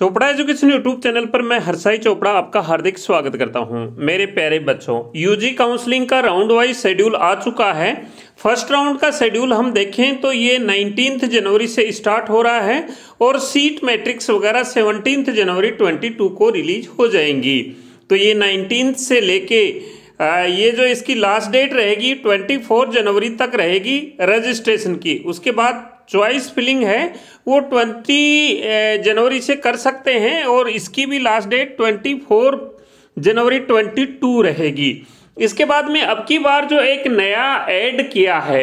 Chopra education YouTube channel पर मैं हरसाई चोपड़ा आपका हार्दिक स्वागत करता हूं मेरे प्यारे बच्चों यूजी काउंसलिंग का राउंड वाइज शेड्यूल आ चुका है फर्स्ट राउंड का शेड्यूल हम देखें तो ये नाइनटीन जनवरी से स्टार्ट हो रहा है और सीट मैट्रिक्स वगैरह सेवनटीन जनवरी ट्वेंटी को रिलीज हो जाएंगी तो ये नाइनटीन से लेके ये जो इसकी लास्ट डेट रहेगी 24 जनवरी तक रहेगी रजिस्ट्रेशन की उसके बाद चॉइस फिलिंग है वो ट्वेंटी eh, जनवरी से कर सकते हैं और इसकी भी लास्ट डेट ट्वेंटी फोर जनवरी ट्वेंटी टू रहेगी इसके बाद में अब की बार जो एक नया ऐड किया है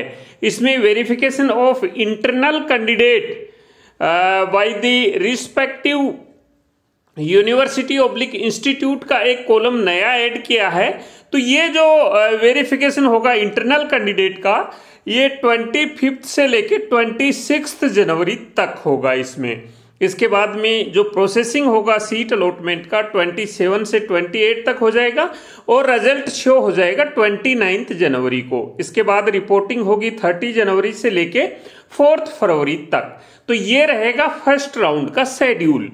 इसमें verification of internal candidate by the respective university oblique institute का एक कॉलम नया ऐड किया है तो ये जो वेरिफिकेशन eh, होगा इंटरनल कैंडिडेट का ये ट्वेंटी फिफ्थ से लेकर ट्वेंटी सिक्स जनवरी तक होगा इसमें इसके बाद में जो प्रोसेसिंग होगा सीट अलॉटमेंट का 27 से 28 तक हो जाएगा और रिजल्ट शो हो जाएगा 29 जनवरी को इसके बाद रिपोर्टिंग होगी 30 जनवरी से लेके 4 फरवरी तक तो ये रहेगा फर्स्ट राउंड का शेड्यूल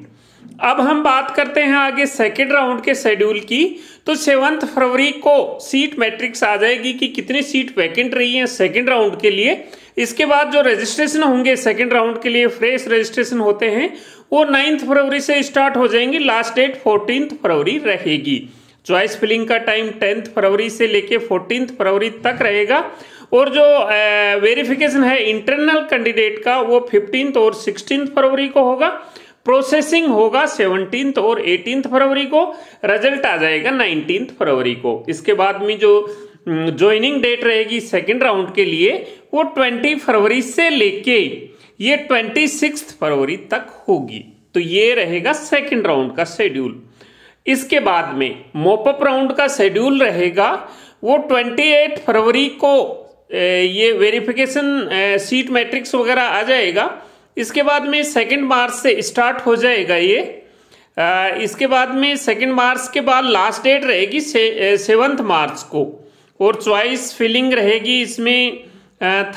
अब हम बात करते हैं आगे सेकेंड राउंड के शेड्यूल की तो सेवंथ फरवरी को सीट मैट्रिक्स आ जाएगी कि कितनी सीट वैकेंट रही है सेकेंड राउंड के लिए इसके बाद जो रजिस्ट्रेशन होंगे सेकेंड राउंड के लिए फ्रेश रजिस्ट्रेशन होते हैं वो नाइन्थ फरवरी से स्टार्ट हो जाएंगे लास्ट डेट फोर्टीन फरवरी रहेगी चॉइस फिलिंग का टाइम टेंथ फरवरी से लेके फोर्टीन फरवरी तक रहेगा और जो वेरिफिकेशन है इंटरनल कैंडिडेट का वो फिफ्टींथ और सिक्सटीन फरवरी को होगा प्रोसेसिंग होगा सेवनटीन और एटीन फरवरी को रिजल्ट आ जाएगा नाइनटीन फरवरी को इसके बाद में जो ज्वाइनिंग डेट रहेगी सेकेंड राउंड के लिए वो ट्वेंटी फरवरी से लेके ये ट्वेंटी सिक्स फरवरी तक होगी तो ये रहेगा सेकेंड राउंड का शेड्यूल इसके बाद में मोपअप राउंड का शेड्यूल रहेगा वो ट्वेंटी एट फरवरी को ये वेरिफिकेशन सीट मैट्रिक्स वगैरह आ जाएगा इसके बाद में सेकेंड मार्च से स्टार्ट हो जाएगा ये इसके बाद में सेकेंड मार्च के बाद लास्ट डेट रहेगी से, मार्च को और च्वाइस फिलिंग रहेगी इसमें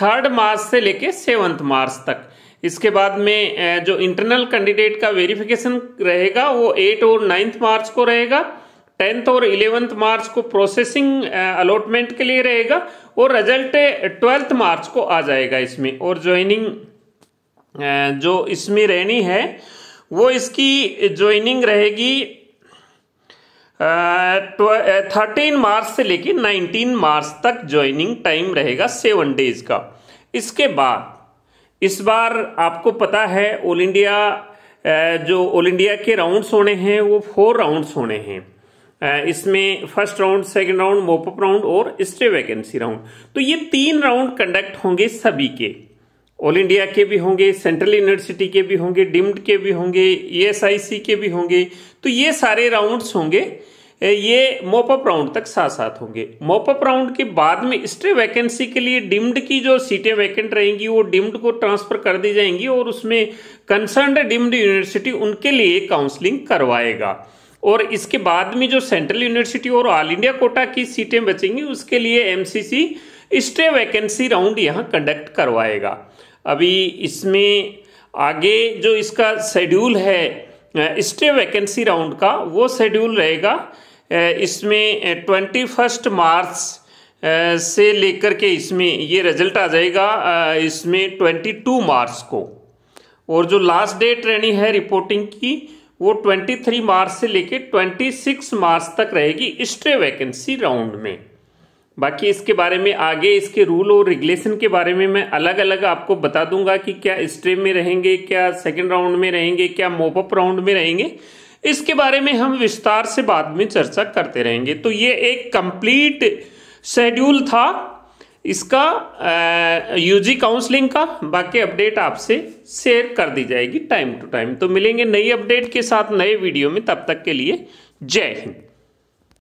थर्ड मार्च से लेके सेवंथ मार्च तक इसके बाद में जो इंटरनल कैंडिडेट का वेरिफिकेशन रहेगा वो एट और नाइन्थ मार्च को रहेगा टेंथ और इलेवेंथ मार्च को प्रोसेसिंग अलॉटमेंट के लिए रहेगा और रिजल्ट ट्वेल्थ मार्च को आ जाएगा इसमें और ज्वाइनिंग जो इसमें रहनी है वो इसकी ज्वाइनिंग रहेगी थर्टीन मार्च से लेकर नाइनटीन मार्च तक ज्वाइनिंग टाइम रहेगा सेवन डेज का इसके बाद इस बार आपको पता है ऑल इंडिया जो ऑल इंडिया के राउंड्स होने हैं वो फोर राउंड्स होने हैं इसमें first round second round mop up round और स्टे वैकेंसी राउंड तो ये तीन राउंड कंडक्ट होंगे सभी के ऑल इंडिया के भी होंगे सेंट्रल यूनिवर्सिटी के भी होंगे डिम्ड के भी होंगे ईएसआईसी e के भी होंगे तो ये सारे राउंड्स होंगे ये मोपअप राउंड तक साथ साथ होंगे मोपअप राउंड के बाद में स्ट्रे वैकेंसी के लिए डिम्ड की जो सीटें वैकेंट रहेंगी वो डिम्ड को ट्रांसफर कर दी जाएंगी और उसमें कंसर्न डिम्ड यूनिवर्सिटी उनके लिए काउंसलिंग करवाएगा और इसके बाद में जो सेंट्रल यूनिवर्सिटी और ऑल इंडिया कोटा की सीटें बचेंगी उसके लिए एमसीसी सी स्टे वैकेंसी राउंड यहाँ कंडक्ट करवाएगा अभी इसमें आगे जो इसका शेड्यूल है स्टे वैकेंसी राउंड का वो शेड्यूल रहेगा इसमें ट्वेंटी फर्स्ट मार्च से लेकर के इसमें ये रिजल्ट आ जाएगा इसमें ट्वेंटी टू मार्च को और जो लास्ट डेट रहनी है रिपोर्टिंग की वो ट्वेंटी थ्री मार्च से लेकर ट्वेंटी सिक्स मार्च तक रहेगी स्टे वैकेंसी राउंड में बाकी इसके बारे में आगे इसके रूल और रेगुलेशन के बारे में मैं अलग अलग आपको बता दूंगा कि क्या स्ट्रीम में रहेंगे क्या सेकंड राउंड में रहेंगे क्या मोपअप राउंड में रहेंगे इसके बारे में हम विस्तार से बाद में चर्चा करते रहेंगे तो ये एक कंप्लीट शेड्यूल था इसका यूजी काउंसलिंग का बाकी अपडेट आपसे शेयर कर दी जाएगी टाइम टू टाइम तो मिलेंगे नई अपडेट के साथ नए वीडियो में तब तक के लिए जय हिंद